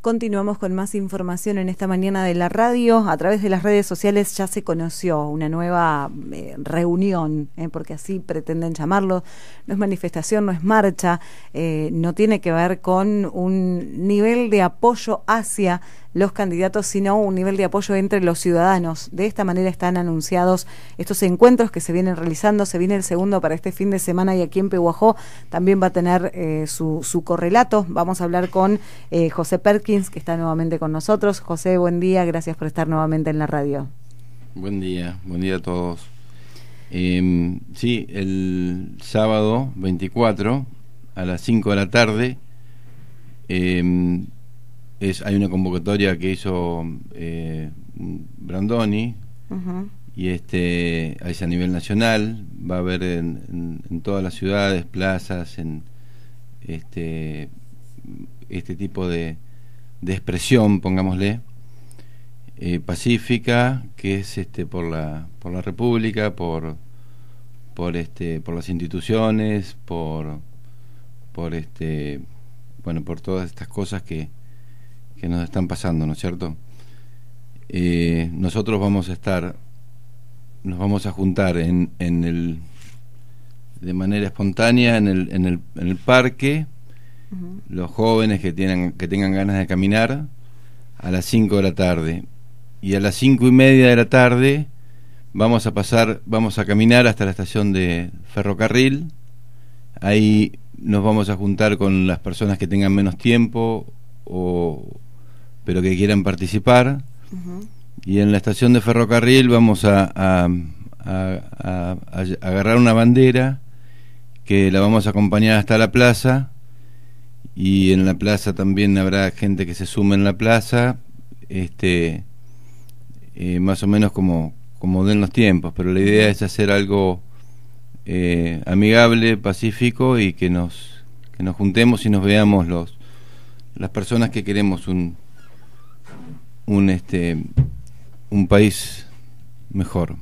Continuamos con más información en esta mañana de la radio. A través de las redes sociales ya se conoció una nueva eh, reunión, eh, porque así pretenden llamarlo. No es manifestación, no es marcha, eh, no tiene que ver con un nivel de apoyo hacia los candidatos, sino un nivel de apoyo entre los ciudadanos. De esta manera están anunciados estos encuentros que se vienen realizando. Se viene el segundo para este fin de semana y aquí en Pehuajó también va a tener eh, su, correlato. Vamos a hablar con eh, José Perkins, que está nuevamente con nosotros. José, buen día. Gracias por estar nuevamente en la radio. Buen día, buen día a todos. Em, sí, el sábado 24 a las 5 de la tarde. Em, es, hay una convocatoria que hizo eh, Brandoni y este es a nivel nacional, va a haber en, todas las ciudades, plazas, en este este tipo de, expresión, pongámosle, eh, pacífica, que es este por la por la República, por por este por las instituciones, por por este bueno, por todas estas cosas que que nos están pasando, ¿no es cierto? Eh, nosotros vamos a estar, nos vamos a juntar en, en el, de manera espontánea en el, en el, en el parque, los jóvenes que, tienen, que tengan ganas de caminar, a las 5 de la tarde. Y a las cinco y media de la tarde vamos a pasar, vamos a caminar hasta la estación de ferrocarril. Ahí nos vamos a juntar con las personas que tengan menos tiempo o, pero que quieran participar. Y en la estación de ferrocarril vamos a, a, agarrar una bandera que la vamos a acompañar hasta la plaza. Y en la plaza también habrá gente que se sume en la plaza, este, eh, más o menos como, como den los tiempos, pero la idea es hacer algo eh, amigable, pacífico y que nos, nos juntemos y nos veamos los, las personas que queremos un, un, este, un país mejor.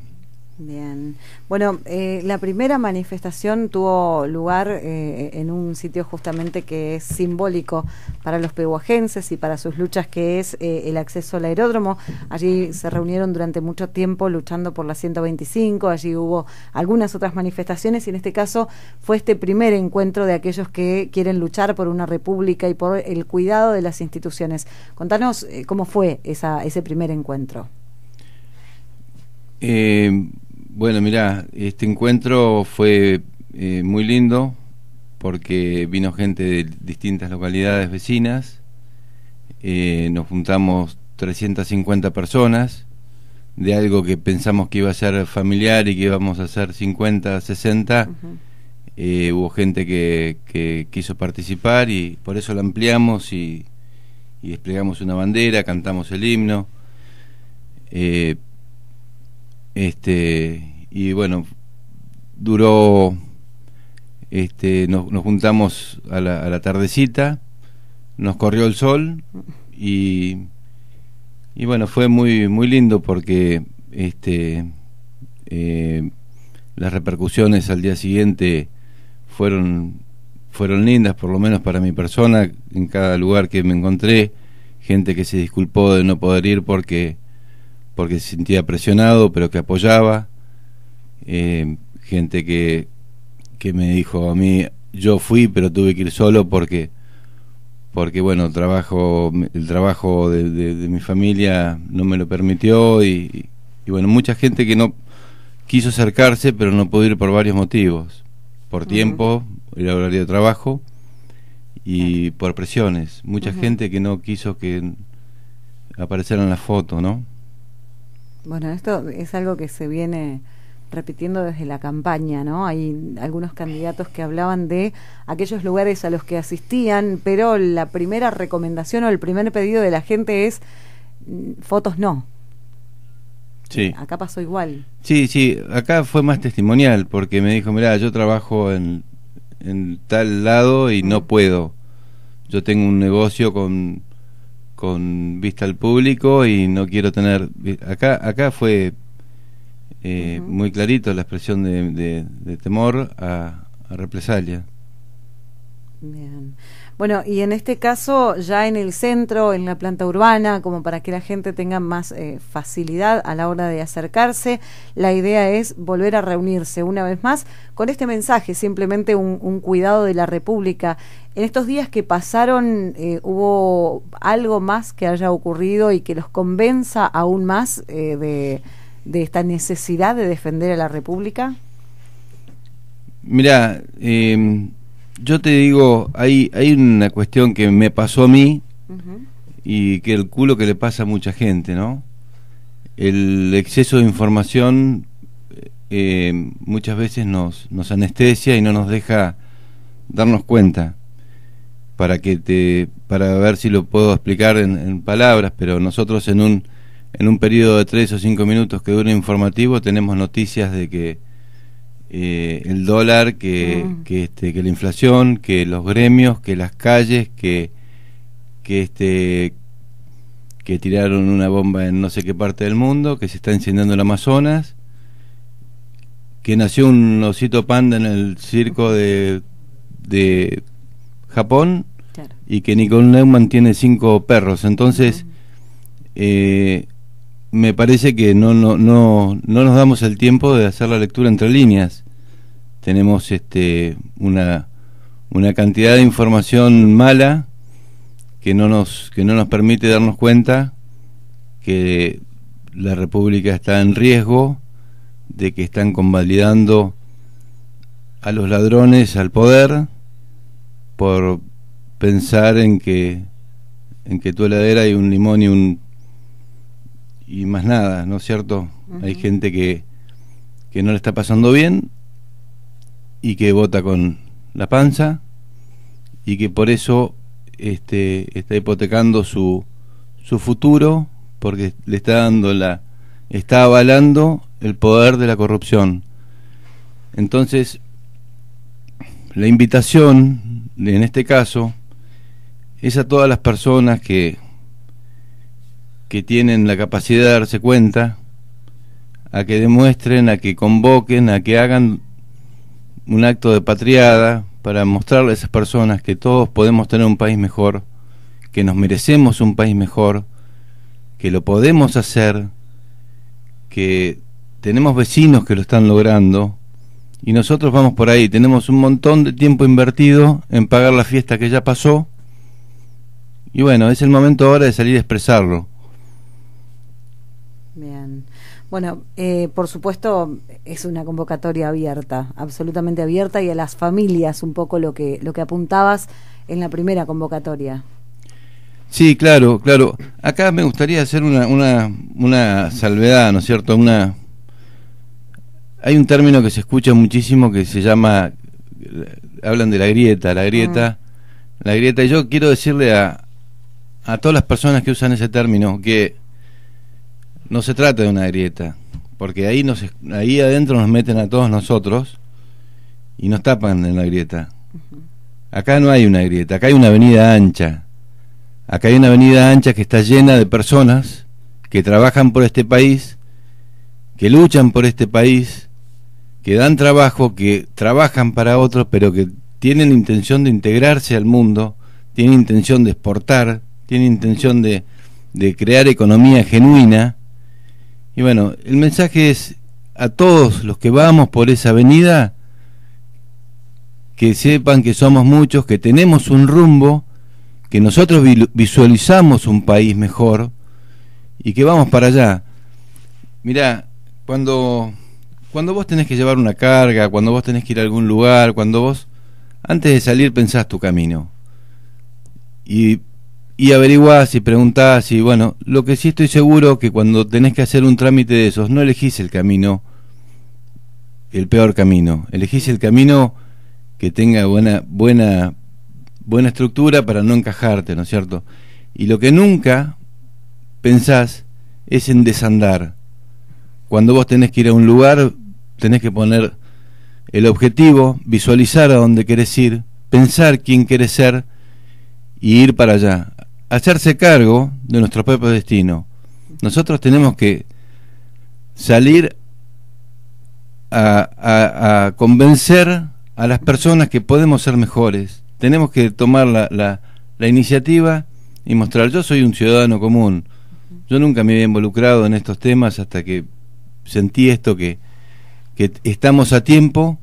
Bien. Bueno, eh, la primera manifestación tuvo lugar eh, en un sitio justamente que es simbólico para los pehuajenses y para sus luchas, que es eh, el acceso al aeródromo. Allí se reunieron durante mucho tiempo luchando por la 125, allí hubo algunas otras manifestaciones y en este caso fue este primer encuentro de aquellos que quieren luchar por una república y por el cuidado de las instituciones. Contanos cómo fue esa, ese primer encuentro. Bueno, mira, este encuentro fue eh, muy lindo porque vino gente de distintas localidades vecinas, eh, nos juntamos 350 personas de algo que pensamos que iba a ser familiar y que íbamos a hacer 50, 60. Eh, hubo gente que, quiso participar y por eso la ampliamos y, desplegamos una bandera, cantamos el himno. Este, y bueno, duró, este, nos, juntamos a la, a la, tardecita, nos corrió el sol y, y bueno, fue muy, muy lindo porque este, eh, las repercusiones al día siguiente fueron fueron lindas, por lo menos para mi persona, en cada lugar que me encontré, gente que se disculpó de no poder ir porque porque se sentía presionado, pero que apoyaba. Eh, gente que, me dijo a mí, yo fui, pero tuve que ir solo porque, porque bueno, trabajo, el trabajo de, mi familia no me lo permitió y, bueno, mucha gente que no quiso acercarse, pero no pudo ir por varios motivos, por tiempo, el horario de trabajo y por presiones. Mucha gente que no quiso que apareciera en la foto, ¿no? Bueno, esto es algo que se viene repitiendo desde la campaña, ¿no? Hay algunos candidatos que hablaban de aquellos lugares a los que asistían, pero la primera recomendación o el primer pedido de la gente es mm, fotos no. Sí. Acá pasó igual. Sí, sí, acá fue más testimonial, porque me dijo, mira, yo trabajo en, tal lado y no mm. puedo. Yo tengo un negocio con con vista al público y no quiero tener acá acá fue eh, muy clarito la expresión de, de, temor a, represalia. Bueno, y en este caso, ya en el centro, en la planta urbana, como para que la gente tenga más eh, facilidad a la hora de acercarse, la idea es volver a reunirse una vez más con este mensaje, simplemente un, cuidado de la República. En estos días que pasaron, eh, ¿hubo algo más que haya ocurrido y que los convenza aún más eh, de, esta necesidad de defender a la República? Mira, em, yo te digo, hay, hay una cuestión que me pasó a mí y que el culo que le pasa a mucha gente, ¿no? El exceso de información eh, muchas veces nos, anestesia y no nos deja darnos cuenta para que te para ver si lo puedo explicar en, palabras pero nosotros en un en un periodo de tres o cinco minutos que dura informativo tenemos noticias de que eh, el dólar, que, mm. que, este, que la inflación, que los gremios, que las calles, que, que, este, que tiraron una bomba en no sé qué parte del mundo, que se está encendiendo el Amazonas, que nació un osito panda en el circo de, de Japón y que Nicole Neumann tiene cinco perros. Entonces, mm. eh, me parece que no, no, no, no nos damos el tiempo de hacer la lectura entre líneas. Tenemos este, una, una cantidad de información mala que no, nos, que no nos permite darnos cuenta que la República está en riesgo, de que están convalidando a los ladrones al poder por pensar en que en que tu heladera hay un limón y un y más nada, ¿no es cierto? Hay gente que, no le está pasando bien y que vota con la panza y que por eso este, está hipotecando su, su futuro porque le está dando la está avalando el poder de la corrupción. Entonces, la invitación en este caso es a todas las personas que que tienen la capacidad de darse cuenta, a que demuestren, a que convoquen, a que hagan un acto de patriada para mostrarle a esas personas que todos podemos tener un país mejor, que nos merecemos un país mejor, que lo podemos hacer, que tenemos vecinos que lo están logrando y nosotros vamos por ahí, tenemos un montón de tiempo invertido en pagar la fiesta que ya pasó y bueno, es el momento ahora de salir a expresarlo. Bien. Bueno, eh, por supuesto es una convocatoria abierta, absolutamente abierta y a las familias un poco lo que lo que apuntabas en la primera convocatoria. Sí, claro, claro. Acá me gustaría hacer una, una, una salvedad, ¿no es cierto? Una hay un término que se escucha muchísimo que se llama hablan de la grieta, la grieta, ah. la grieta. Y yo quiero decirle a a todas las personas que usan ese término que no se trata de una grieta, porque ahí, ahí adentro nos meten a todos nosotros y nos tapan en la grieta. Acá no hay una grieta, acá hay una avenida ancha. Acá hay una avenida ancha que está llena de personas que trabajan por este país, que luchan por este país, que dan trabajo, que trabajan para otros, pero que tienen intención de integrarse al mundo, tienen intención de exportar, tienen intención de crear economía genuina y bueno, el mensaje es a todos los que vamos por esa avenida, que sepan que somos muchos, que tenemos un rumbo, que nosotros visualizamos un país mejor y que vamos para allá. Mirá, cuando, cuando vos tenés que llevar una carga, cuando vos tenés que ir a algún lugar, cuando vos, antes de salir pensás tu camino. Y y averiguás y preguntás y bueno, lo que sí estoy seguro que cuando tenés que hacer un trámite de esos, no elegís el camino, el peor camino, elegís el camino que tenga buena, buena, buena estructura para no encajarte, ¿no es cierto? Y lo que nunca pensás es en desandar. Cuando vos tenés que ir a un lugar, tenés que poner el objetivo, visualizar a dónde querés ir, pensar quién querés ser, y ir para allá hacerse cargo de nuestro propio destino. Nosotros tenemos que salir a, convencer a las personas que podemos ser mejores. Tenemos que tomar la, iniciativa y mostrar, yo soy un ciudadano común. Yo nunca me había involucrado en estos temas hasta que sentí esto que, que estamos a tiempo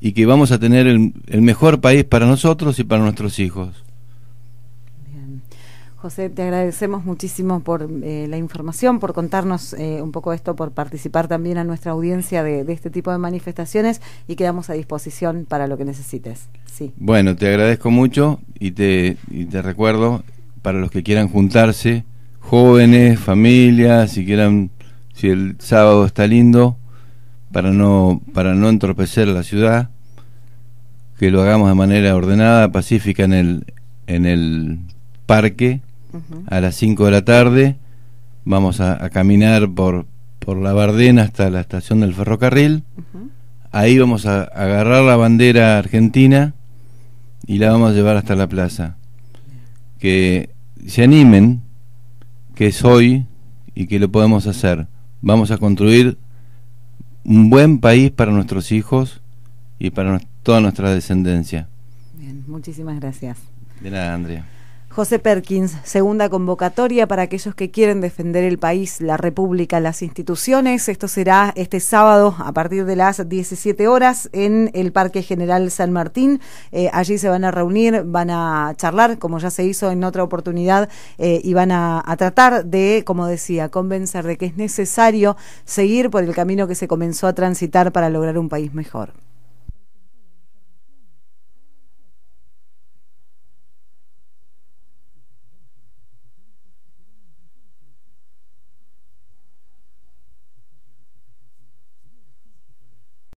y que vamos a tener el mejor país para nosotros y para nuestros hijos. José, te agradecemos muchísimo por eh, la información, por contarnos eh, un poco esto, por participar también a nuestra audiencia de, este tipo de manifestaciones y quedamos a disposición para lo que necesites. Sí. Bueno, te agradezco mucho y te, y te recuerdo, para los que quieran juntarse, jóvenes, familias, si quieran, si el sábado está lindo, para no, para no entorpecer la ciudad, que lo hagamos de manera ordenada, pacífica en el, en el parque a las 5 de la tarde. Vamos a, caminar por, por la Bardena hasta la estación del ferrocarril. Ahí vamos a agarrar la bandera argentina y la vamos a llevar hasta la plaza. Que se animen, que es hoy y que lo podemos hacer. Vamos a construir un buen país para nuestros hijos y para toda nuestra descendencia. Bien, muchísimas gracias. De nada, Andrea. José Perkins, segunda convocatoria para aquellos que quieren defender el país, la República, las instituciones. Esto será este sábado a partir de las 17 horas en el Parque General San Martín. Eh, allí se van a reunir, van a charlar, como ya se hizo en otra oportunidad, eh, y van a tratar de, como decía, convencer de que es necesario seguir por el camino que se comenzó a transitar para lograr un país mejor.